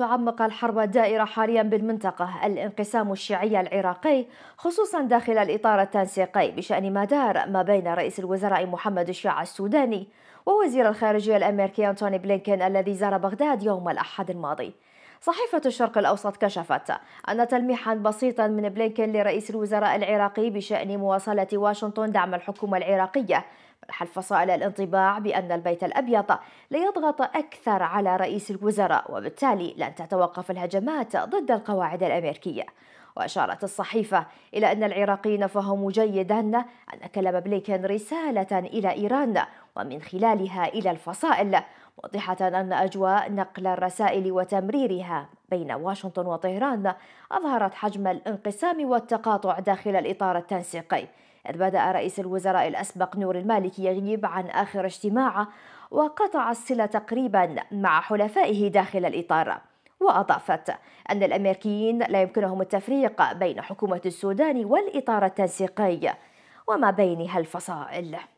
تعمق الحرب الدائرة حاليا بالمنطقة الانقسام الشيعي العراقي خصوصا داخل الإطار التنسيقي بشأن ما دار ما بين رئيس الوزراء محمد الشيع السوداني ووزير الخارجية الأمريكي أنتوني بلينكين الذي زار بغداد يوم الأحد الماضي صحيفة الشرق الأوسط كشفت أن تلميحا بسيطا من بلينكين لرئيس الوزراء العراقي بشأن مواصلة واشنطن دعم الحكومة العراقية حلف الفصائل الانطباع بأن البيت الأبيض ليضغط أكثر على رئيس الوزراء وبالتالي لن تتوقف الهجمات ضد القواعد الأمريكية وأشارت الصحيفة إلى أن العراقيين فهموا جيدا أن كلام بليكن رسالة إلى إيران ومن خلالها إلى الفصائل واضحة أن أجواء نقل الرسائل وتمريرها بين واشنطن وطهران أظهرت حجم الانقسام والتقاطع داخل الإطار التنسيقي إذ بدأ رئيس الوزراء الأسبق نور المالكي يغيب عن آخر اجتماع وقطع الصلة تقريبا مع حلفائه داخل الإطار وأضافت أن الأمريكيين لا يمكنهم التفريق بين حكومة السودان والإطار التنسيقي وما بينها الفصائل